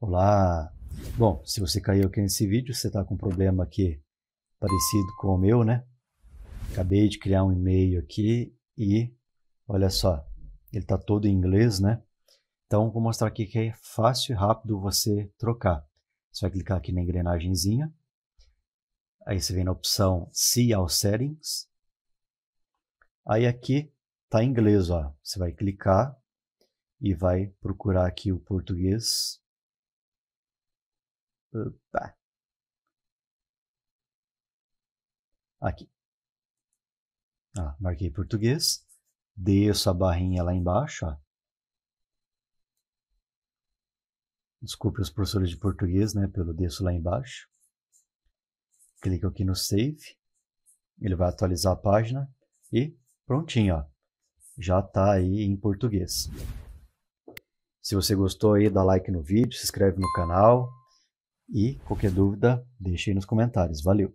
Olá! Bom, se você caiu aqui nesse vídeo, você está com um problema aqui parecido com o meu, né? Acabei de criar um e-mail aqui e olha só, ele está todo em inglês, né? Então, vou mostrar aqui que é fácil e rápido você trocar. Você vai clicar aqui na engrenagemzinha, aí você vem na opção See All Settings, aí aqui está em inglês, ó. você vai clicar e vai procurar aqui o português Opa. Tá. Aqui. marquei português. Desço a barrinha lá embaixo. Ó. Desculpe os professores de português, né, pelo desço lá embaixo. Clico aqui no Save. Ele vai atualizar a página. E prontinho, ó. Já está aí em português. Se você gostou aí, dá like no vídeo, se inscreve no canal. E qualquer dúvida, deixe aí nos comentários. Valeu!